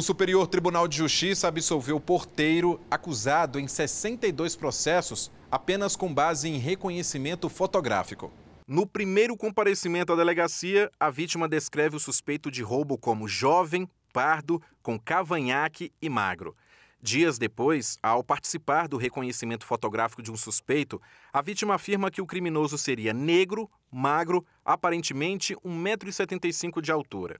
O Superior Tribunal de Justiça absolveu o porteiro acusado em 62 processos apenas com base em reconhecimento fotográfico. No primeiro comparecimento à delegacia, a vítima descreve o suspeito de roubo como jovem, pardo, com cavanhaque e magro. Dias depois, ao participar do reconhecimento fotográfico de um suspeito, a vítima afirma que o criminoso seria negro, magro, aparentemente 1,75m de altura.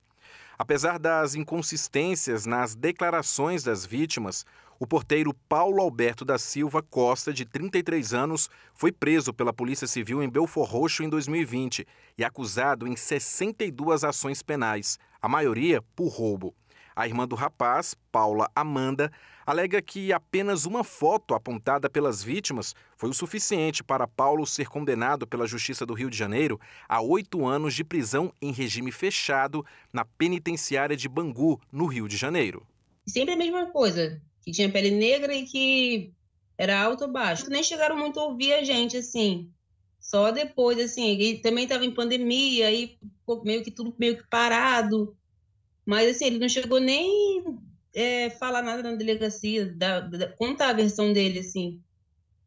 Apesar das inconsistências nas declarações das vítimas, o porteiro Paulo Alberto da Silva Costa, de 33 anos, foi preso pela Polícia Civil em Belfor Roxo em 2020 e acusado em 62 ações penais, a maioria por roubo. A irmã do rapaz, Paula Amanda, alega que apenas uma foto apontada pelas vítimas foi o suficiente para Paulo ser condenado pela Justiça do Rio de Janeiro a oito anos de prisão em regime fechado na penitenciária de Bangu, no Rio de Janeiro. Sempre a mesma coisa, que tinha pele negra e que era alto ou baixo. Nem chegaram muito a ouvir a gente, assim. Só depois, assim, também estava em pandemia, aí meio que tudo meio que parado. Mas assim, ele não chegou nem é, falar nada na delegacia, da, da, contar a versão dele, assim,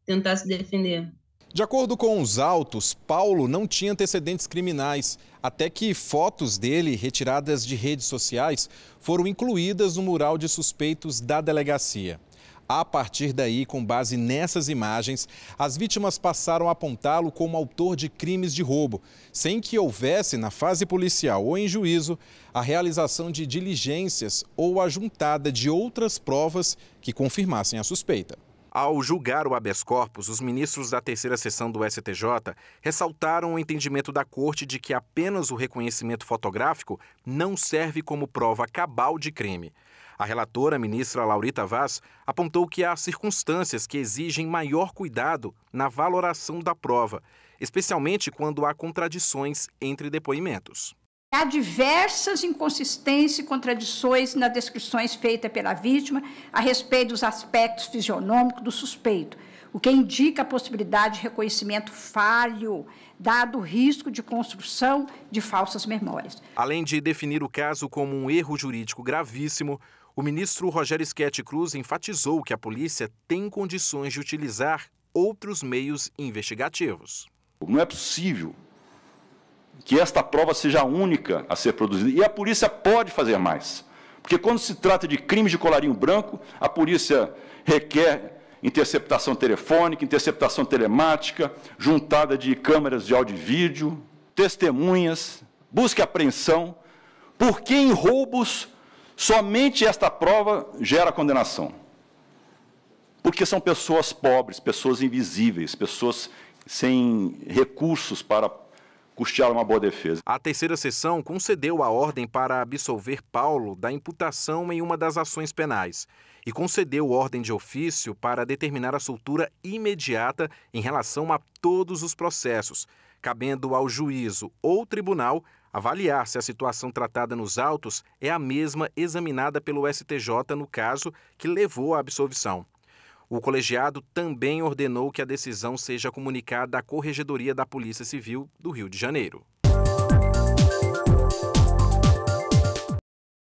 tentar se defender. De acordo com os autos, Paulo não tinha antecedentes criminais, até que fotos dele, retiradas de redes sociais, foram incluídas no mural de suspeitos da delegacia. A partir daí, com base nessas imagens, as vítimas passaram a apontá-lo como autor de crimes de roubo, sem que houvesse, na fase policial ou em juízo, a realização de diligências ou a juntada de outras provas que confirmassem a suspeita. Ao julgar o habeas corpus, os ministros da terceira sessão do STJ ressaltaram o entendimento da corte de que apenas o reconhecimento fotográfico não serve como prova cabal de crime. A relatora, ministra Laurita Vaz, apontou que há circunstâncias que exigem maior cuidado na valoração da prova, especialmente quando há contradições entre depoimentos. Há diversas inconsistências e contradições nas descrições feitas pela vítima a respeito dos aspectos fisionômicos do suspeito, o que indica a possibilidade de reconhecimento falho, dado o risco de construção de falsas memórias. Além de definir o caso como um erro jurídico gravíssimo, o ministro Rogério Schetti Cruz enfatizou que a polícia tem condições de utilizar outros meios investigativos. Não é possível que esta prova seja a única a ser produzida. E a polícia pode fazer mais. Porque quando se trata de crimes de colarinho branco, a polícia requer interceptação telefônica, interceptação telemática, juntada de câmeras de áudio e vídeo, testemunhas, busca e apreensão, que em roubos somente esta prova gera condenação. Porque são pessoas pobres, pessoas invisíveis, pessoas sem recursos para custear uma boa defesa. A terceira sessão concedeu a ordem para absolver Paulo da imputação em uma das ações penais e concedeu ordem de ofício para determinar a soltura imediata em relação a todos os processos, cabendo ao juízo ou tribunal avaliar se a situação tratada nos autos é a mesma examinada pelo STJ no caso que levou à absolvição. O colegiado também ordenou que a decisão seja comunicada à Corregedoria da Polícia Civil do Rio de Janeiro.